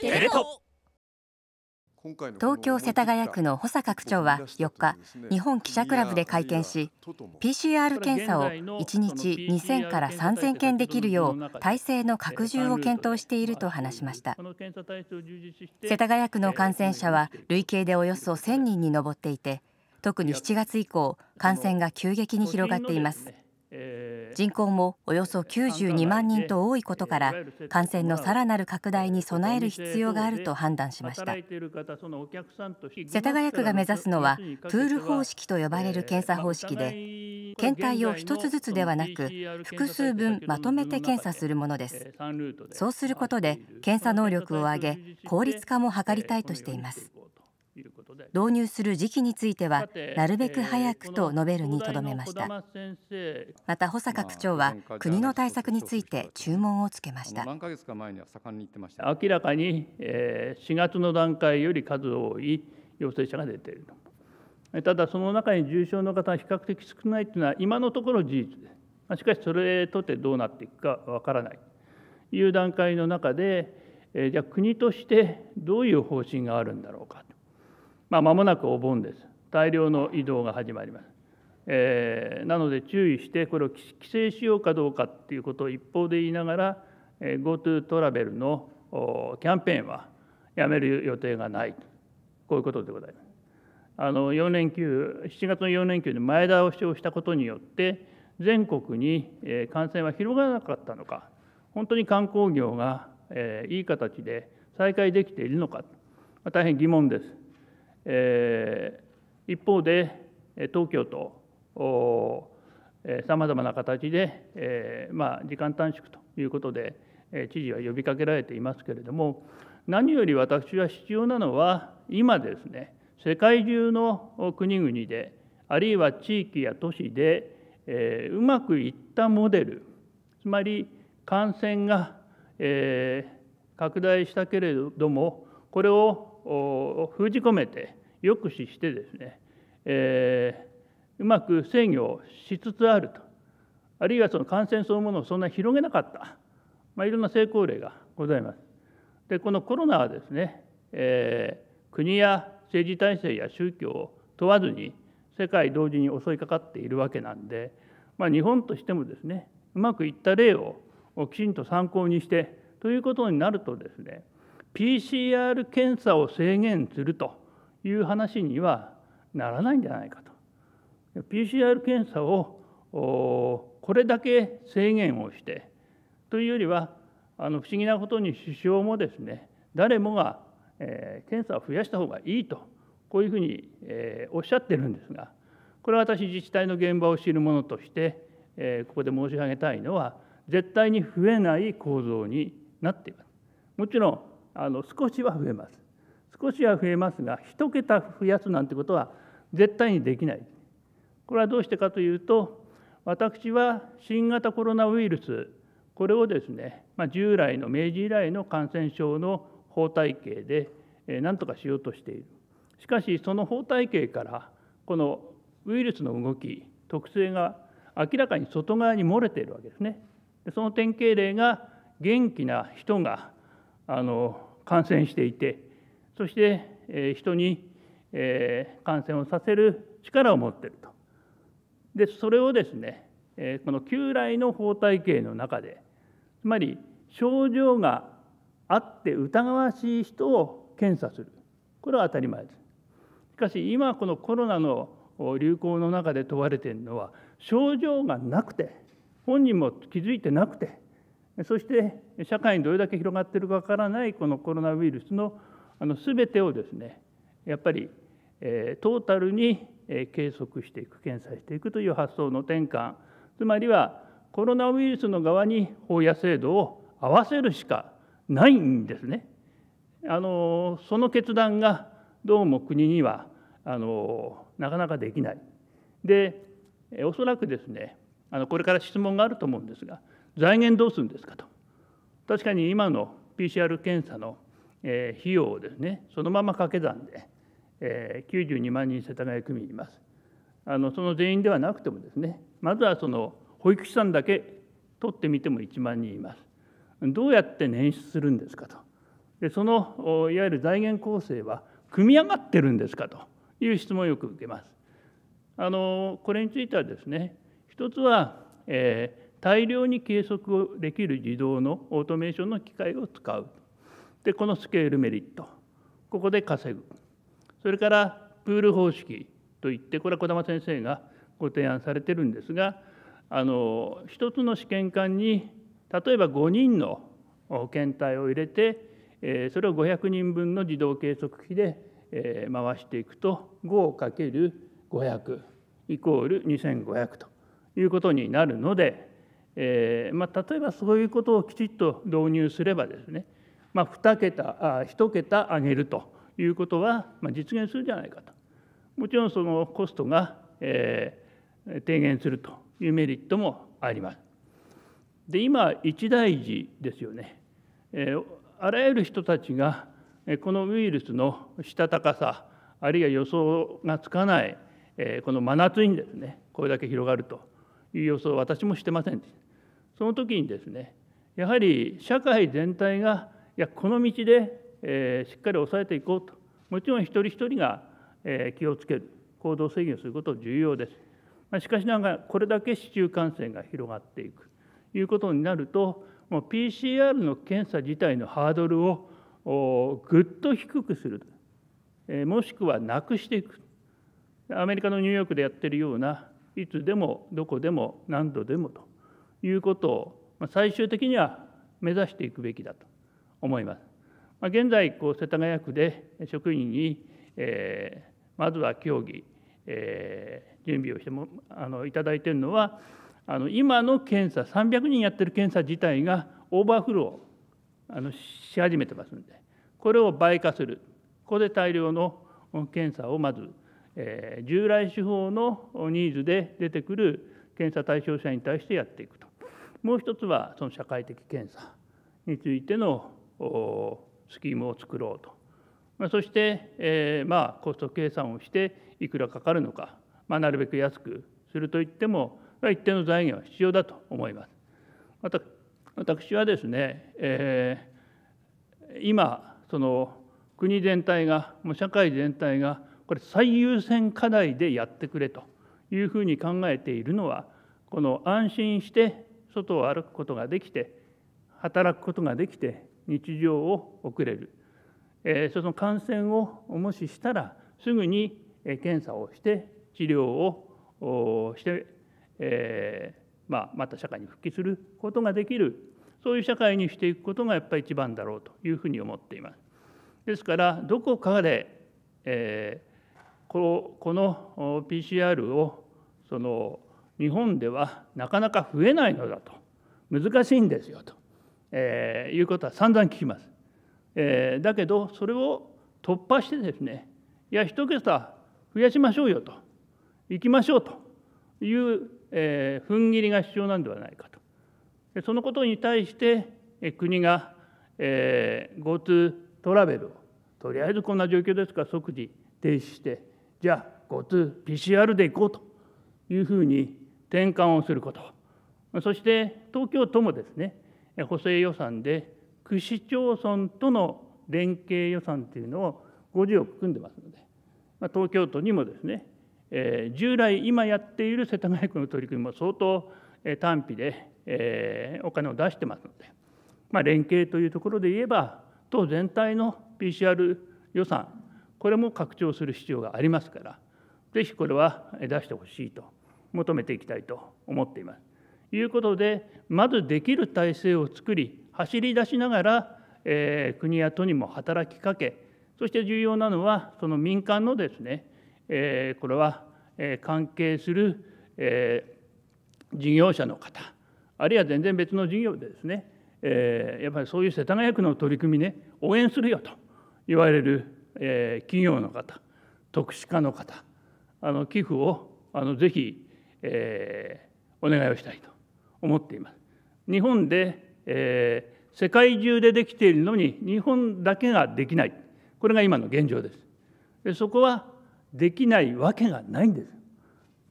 テレ東京世田谷区の保坂区長は4日日本記者クラブで会見し PCR 検査を1日2000から3000件できるよう体制の拡充を検討していると話しました世田谷区の感染者は累計でおよそ1000人に上っていて特に7月以降感染が急激に広がっています人口もおよそ92万人と多いことから感染のさらなる拡大に備える必要があると判断しました世田谷区が目指すのはプール方式と呼ばれる検査方式で検体を1つずつではなく複数分まとめて検査するものですそうすることで検査能力を上げ効率化も図りたいとしています導入する時期についてはなるべく早くと述べるにとどめましたまた保坂区長は国の対策について注文をつけました明らかに4月の段階より数多い陽性者が出ているただその中に重症の方が比較的少ないというのは今のところ事実でしかしそれとってどうなっていくかわからないという段階の中でじゃあ国としてどういう方針があるんだろうかまあ、間もなくお盆です。大量の移動が始まります。えー、なので注意してこれを規制しようかどうかっていうことを一方で言いながら GoTo トラベルのキャンペーンはやめる予定がないこういうことでございます。あの4連休7月の4連休で前倒しをしたことによって全国に感染は広がらなかったのか本当に観光業がいい形で再開できているのか大変疑問です。え一方で東京都さまざまな形で、えー、まあ、時間短縮ということで、え知事は呼びかけられていますけれども何より私は必要なのは今ですね世界中の国々であるいは地域や都市で、えー、うまくいったモデルつまり感染が、えー、拡大したけれどもこれを封じ込めて抑止してですね、えー、うまく制御しつつあるとあるいはその感染そのものをそんなに広げなかった、まあ、いろんな成功例がございます。でこのコロナはですね、えー、国や政治体制や宗教を問わずに世界同時に襲いかかっているわけなんで、まあ、日本としてもですねうまくいった例をきちんと参考にしてということになるとですね PCR 検査を制限するという話にはならないんじゃないかと。PCR 検査をこれだけ制限をしてというよりはあの不思議なことに首相もですね誰もが、え検査を増やした方がいいとこういうふうに、えおっしゃってるんですがこれは私自治体の現場を知るものとして、えここで申し上げたいのは絶対に増えない構造になっています。もちろんあの少しは増えます。少しは増えますが1桁増やすなんてことは絶対にできないこれはどうしてかというと私は新型コロナウイルスこれをですね、まあ、従来の明治以来の感染症の法体系で、え何とかしようとしているしかしその法体系からこのウイルスの動き特性が明らかに外側に漏れているわけですねでその典型例が元気な人があの感染していてそして人に感染をさせる力を持っていると。でそれをですねこの旧来の法体系の中でつまり症状があって疑わしい人を検査するこれは当たり前です。しかし今このコロナの流行の中で問われているのは症状がなくて本人も気づいてなくてそして社会にどれだけ広がっているかわからないこのコロナウイルスのあの全てをですねやっぱり、えー、トータルに、え計測していく検査していくという発想の転換つまりはコロナウイルスの側に法や制度を合わせるしかないんですね。あのその決断がどうも国にはあのなかなかできない。でおそらくですねあのこれから質問があると思うんですが財源どうするんですかと確かに今の PCR 検査のえー、費用をですねそのまま掛け算で、えー、92万人世田谷区民いますあのその全員ではなくてもですねまずはその保育士さんだけ取ってみても1万人いますどうやって捻出するんですかとでそのいわゆる財源構成は組み上がってるんですかという質問をよく受けますあのこれについてはですね一つは、えー、大量に計測できる自動のオートメーションの機械を使うでこのスケールメリットここで稼ぐそれからプール方式といってこれは児玉先生がご提案されてるんですがあの一つの試験管に例えば5人の検体を入れてそれを500人分の自動計測器で回していくと 5×500 イコール2500ということになるので、えまあ、例えばそういうことをきちっと導入すればですねまあ、2桁あ1桁上げるということは、まあ、実現するじゃないかともちろんそのコストが、えー、低減するというメリットもあります。で今一大事ですよね、えー、あらゆる人たちがこのウイルスのしたたかさあるいは予想がつかない、えー、この真夏にですねこれだけ広がるという予想を私もしてませんでした。その時にですねやはり社会全体がやこの道で、えー、しっかり抑えていこうともちろん一人一人が、えー、気をつける行動制限をすること重要です、まあ、しかしながらこれだけ市中感染が広がっていくということになるともう PCR の検査自体のハードルをぐっと低くする、えー、もしくはなくしていくアメリカのニューヨークでやってるようないつでもどこでも何度でもということを最終的には目指していくべきだと思います。まあ、現在こう世田谷区で職員に、えー、まずは協議、えー、準備をしてもあのいただいているのはあの今の検査300人やってる検査自体がオーバーフローあのし始めてますんでこれを倍化するここで大量の検査をまず、えー、従来手法のニーズで出てくる検査対象者に対してやっていくともう一つはその社会的検査についてのスキームを作ろうと、まあ、そして、えー、まあコスト計算をしていくらかかるのか、まあ、なるべく安くするといっても一定の財源は必要だと思います。また私はですね、えー、今その国全体がもう社会全体がこれ最優先課題でやってくれというふうに考えているのはこの安心して外を歩くことができて働くことができて日常を送れる、えその感染をもししたらすぐに検査をして治療をして、えまあ、また社会に復帰することができるそういう社会にしていくことがやっぱり一番だろうというふうに思っています。ですからどこかで、えこの PCR をその日本ではなかなか増えないのだと難しいんですよとえー、いうことは散々聞きます。えー、だけどそれを突破してですねいや一桁増やしましょうよと行きましょうという、えー、踏ん切りが必要なんではないかと。でそのことに対して国が、え GoTo トラベルをとりあえずこんな状況ですから即時停止してじゃあ GoToPCR で行こうというふうに転換をすることそして東京都もですね補正予算で区市町村との連携予算というのを50億組んでますので、まあ、東京都にもですね、えー、従来今やっている世田谷区の取り組みも相当、えー、短費で、えー、お金を出してますので、まあ、連携というところで言えば党全体の PCR 予算これも拡張する必要がありますからぜひこれは出してほしいと求めていきたいと思っています。いうことでまずできる体制を作り走り出しながら、えー、国や都にも働きかけそして重要なのはその民間のですね、えー、これは、えー、関係する、えー、事業者の方あるいは全然別の事業でですね、えー、やっぱりそういう世田谷区の取り組みね応援するよと言われる、えー、企業の方特殊化の方あの寄付をあのぜひ、えー、お願いをしたいと思っています。日本で、えー、世界中でできているのに日本だけができないこれが今の現状です。でそこはできないわけがないんです。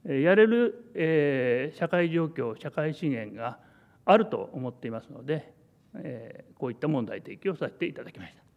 やれる、えー、社会状況社会資源があると思っていますので、えー、こういった問題提起をさせていただきました。